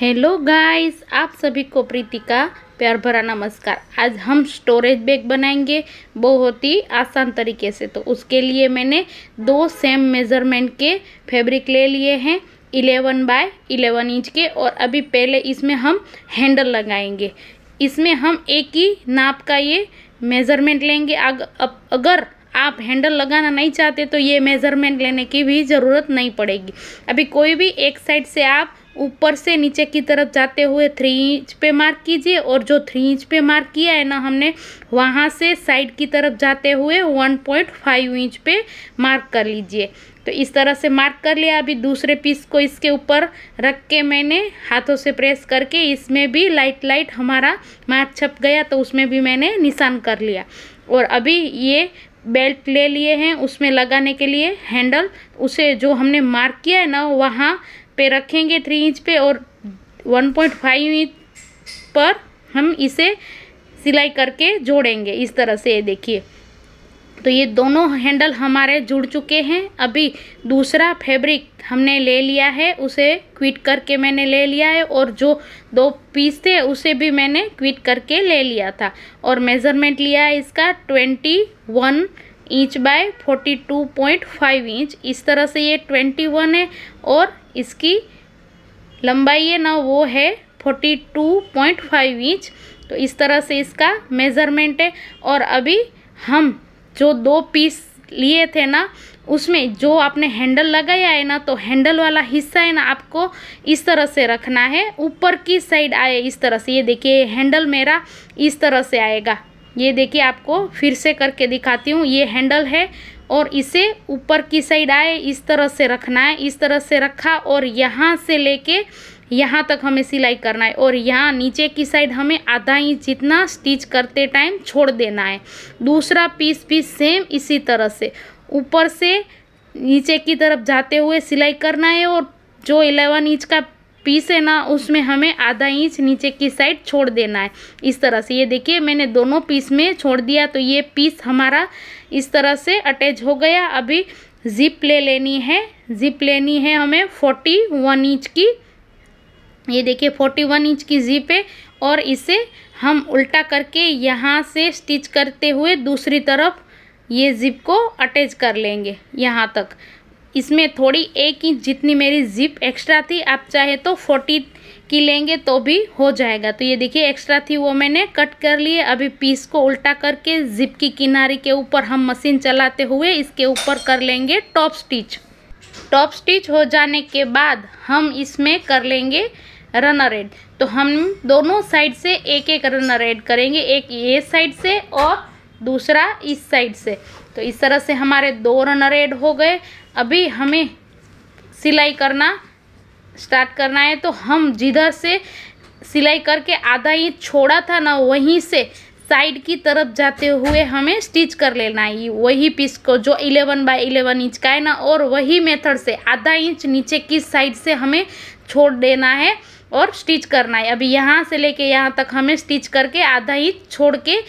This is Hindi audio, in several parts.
हेलो गाइस आप सभी को प्रीति का प्यार भरा नमस्कार आज हम स्टोरेज बैग बनाएंगे बहुत ही आसान तरीके से तो उसके लिए मैंने दो सेम मेज़रमेंट के फैब्रिक ले लिए हैं इलेवन बाय इलेवन इंच के और अभी पहले इसमें हम हैंडल लगाएंगे इसमें हम एक ही नाप का ये मेज़रमेंट लेंगे अग, अग, अगर आप हैंडल लगाना नहीं चाहते तो ये मेज़रमेंट लेने की भी ज़रूरत नहीं पड़ेगी अभी कोई भी एक साइड से आप ऊपर से नीचे की तरफ जाते हुए थ्री इंच पे मार्क कीजिए और जो थ्री इंच पे मार्क किया है ना हमने वहाँ से साइड की तरफ जाते हुए वन पॉइंट फाइव इंच पे मार्क कर लीजिए तो इस तरह से मार्क कर लिया अभी दूसरे पीस को इसके ऊपर रख के मैंने हाथों से प्रेस करके इसमें भी लाइट लाइट हमारा मार्क छप गया तो उसमें भी मैंने निशान कर लिया और अभी ये बेल्ट ले लिए हैं उसमें लगाने के लिए हैंडल उसे जो हमने मार्क किया है ना वहाँ पे रखेंगे थ्री इंच पे और वन पॉइंट फाइव इंच पर हम इसे सिलाई करके जोड़ेंगे इस तरह से ये देखिए तो ये दोनों हैंडल हमारे जुड़ चुके हैं अभी दूसरा फैब्रिक हमने ले लिया है उसे क्विट करके मैंने ले लिया है और जो दो पीस थे उसे भी मैंने क्विट करके ले लिया था और मेज़रमेंट लिया है इसका twenty one inch by forty two point five inch इस तरह से ये ट्वेंटी वन है और इसकी लंबाई है ना वो है forty two point five inch तो इस तरह से इसका मेज़रमेंट है और अभी हम जो दो पीस लिए थे ना उसमें जो आपने हैंडल लगाया है ना तो हैंडल वाला हिस्सा है ना आपको इस तरह से रखना है ऊपर की साइड आए इस तरह से ये देखिए हैंडल मेरा इस तरह से आएगा ये देखिए आपको फिर से करके दिखाती हूँ ये हैंडल है और इसे ऊपर की साइड आए इस तरह से रखना है इस तरह से रखा और यहाँ से लेके यहाँ तक हमें सिलाई करना है और यहाँ नीचे की साइड हमें आधा इंच जितना स्टिच करते टाइम छोड़ देना है दूसरा पीस भी सेम इसी तरह से ऊपर से नीचे की तरफ जाते हुए सिलाई करना है और जो इलेवन इंच का पीस है ना उसमें हमें आधा इंच नीचे की साइड छोड़ देना है इस तरह से ये देखिए मैंने दोनों पीस में छोड़ दिया तो ये पीस हमारा इस तरह से अटैच हो गया अभी जिप ले लेनी है जिप लेनी है हमें फोर्टी वन इंच की ये देखिए फोर्टी वन इंच की जिप है और इसे हम उल्टा करके यहाँ से स्टिच करते हुए दूसरी तरफ ये जिप को अटैच कर लेंगे यहाँ तक इसमें थोड़ी एक इंच जितनी मेरी जिप एक्स्ट्रा थी आप चाहे तो फोर्टी की लेंगे तो भी हो जाएगा तो ये देखिए एक्स्ट्रा थी वो मैंने कट कर लिए अभी पीस को उल्टा करके जिप की किनारे के ऊपर हम मशीन चलाते हुए इसके ऊपर कर लेंगे टॉप स्टिच टॉप स्टिच हो जाने के बाद हम इसमें कर लेंगे रनर एड तो हम दोनों साइड से एक एक रनर एड करेंगे एक ये साइड से और दूसरा इस साइड से तो इस तरह से हमारे दो रनर रेड हो गए अभी हमें सिलाई करना स्टार्ट करना है तो हम जिधर से सिलाई करके आधा इंच छोड़ा था ना वहीं से साइड की तरफ जाते हुए हमें स्टिच कर लेना है वही पीस को जो 11 बाय 11 इंच का है ना और वही मेथड से आधा इंच नीचे की साइड से हमें छोड़ देना है और स्टिच करना है अभी यहाँ से लेके यहाँ तक हमें स्टिच करके आधा इंच छोड़ के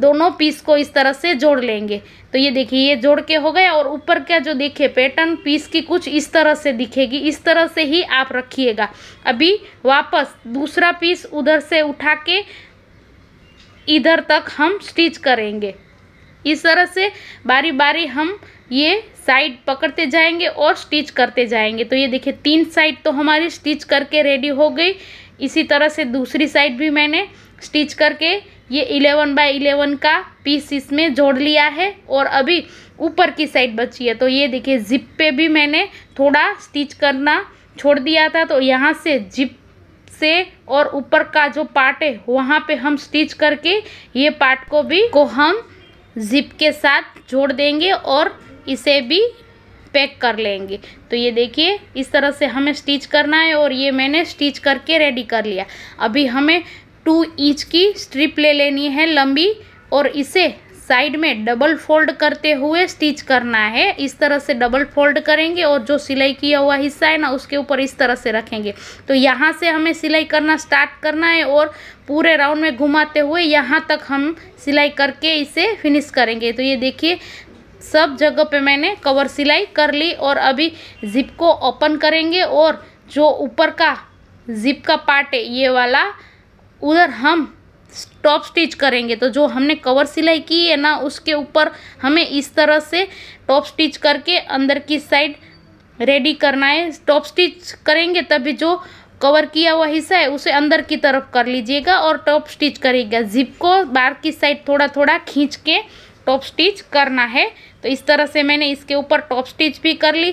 दोनों पीस को इस तरह से जोड़ लेंगे तो ये देखिए ये जोड़ के हो गया और ऊपर का जो देखिए पैटर्न पीस की कुछ इस तरह से दिखेगी इस तरह से ही आप रखिएगा अभी वापस दूसरा पीस उधर से उठा के इधर तक हम स्टिच करेंगे इस तरह से बारी बारी हम ये साइड पकड़ते जाएंगे और स्टिच करते जाएंगे तो ये देखिए तीन साइड तो हमारी स्टिच करके रेडी हो गई इसी तरह से दूसरी साइड भी मैंने स्टिच करके ये इलेवन बाय इलेवन का पीस इसमें जोड़ लिया है और अभी ऊपर की साइड बची है तो ये देखिए जिप पे भी मैंने थोड़ा स्टिच करना छोड़ दिया था तो यहाँ से जिप से और ऊपर का जो पार्ट है वहाँ पे हम स्टिच करके ये पार्ट को भी को हम जिप के साथ जोड़ देंगे और इसे भी पैक कर लेंगे तो ये देखिए इस तरह से हमें स्टिच करना है और ये मैंने स्टिच करके रेडी कर लिया अभी हमें टू इंच की स्ट्रिप ले लेनी है लंबी और इसे साइड में डबल फोल्ड करते हुए स्टिच करना है इस तरह से डबल फोल्ड करेंगे और जो सिलाई किया हुआ हिस्सा है ना उसके ऊपर इस तरह से रखेंगे तो यहाँ से हमें सिलाई करना स्टार्ट करना है और पूरे राउंड में घुमाते हुए यहाँ तक हम सिलाई करके इसे फिनिश करेंगे तो ये देखिए सब जगह पे मैंने कवर सिलाई कर ली और अभी जिप को ओपन करेंगे और जो ऊपर का जिप का पार्ट है ये वाला उधर हम टॉप स्टिच करेंगे तो जो हमने कवर सिलाई की है ना उसके ऊपर हमें इस तरह से टॉप स्टिच करके अंदर की साइड रेडी करना है टॉप स्टिच करेंगे तभी जो कवर किया हुआ हिस्सा है उसे अंदर की तरफ कर लीजिएगा और टॉप स्टिच करिएगा जिप को बाहर की साइड थोड़ा थोड़ा खींच के टॉप स्टिच करना है तो इस तरह से मैंने इसके ऊपर टॉप स्टिच भी कर ली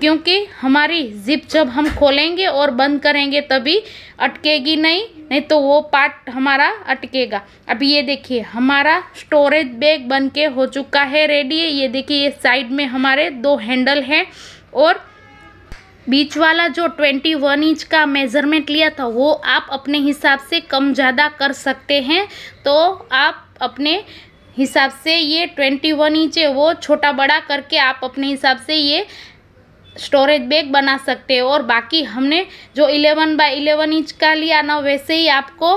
क्योंकि हमारी जिप जब हम खोलेंगे और बंद करेंगे तभी अटकेगी नहीं नहीं तो वो पार्ट हमारा अटकेगा अब ये देखिए हमारा स्टोरेज बैग बन के हो चुका है रेडी ये देखिए ये साइड में हमारे दो हैंडल हैं और बीच वाला जो 21 इंच का मेज़रमेंट लिया था वो आप अपने हिसाब से कम ज़्यादा कर सकते हैं तो आप अपने हिसाब से ये 21 इंच है वो छोटा बड़ा करके आप अपने हिसाब से ये स्टोरेज बैग बना सकते हैं और बाकी हमने जो 11 बाय 11 इंच का लिया ना वैसे ही आपको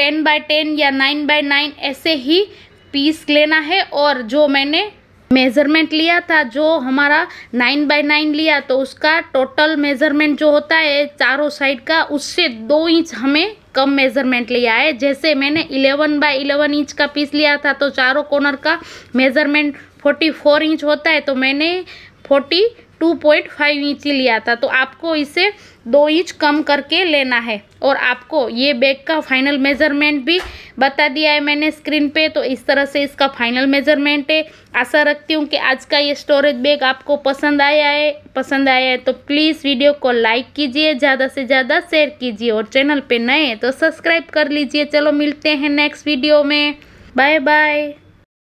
10 बाय 10 या 9 बाय 9 ऐसे ही पीस लेना है और जो मैंने मेज़रमेंट लिया था जो हमारा नाइन बाय नाइन लिया तो उसका टोटल मेज़रमेंट जो होता है चारों साइड का उससे दो इंच हमें कम मेज़रमेंट लिया है जैसे मैंने इलेवन बाय इलेवन इंच का पीस लिया था तो चारों कॉर्नर का मेज़रमेंट फोर्टी फोर इंच होता है तो मैंने forty two point five inch ही लिया था तो आपको इसे दो इंच कम करके लेना है और आपको ये बैग का फाइनल मेज़रमेंट भी बता दिया है मैंने स्क्रीन पे तो इस तरह से इसका फाइनल मेज़रमेंट है आशा रखती हूँ कि आज का ये स्टोरेज बैग आपको पसंद आया है पसंद आया है तो प्लीज़ वीडियो को लाइक कीजिए ज़्यादा से ज़्यादा शेयर कीजिए और चैनल पर नए तो सब्सक्राइब कर लीजिए चलो मिलते हैं नेक्स्ट वीडियो में बाय बाय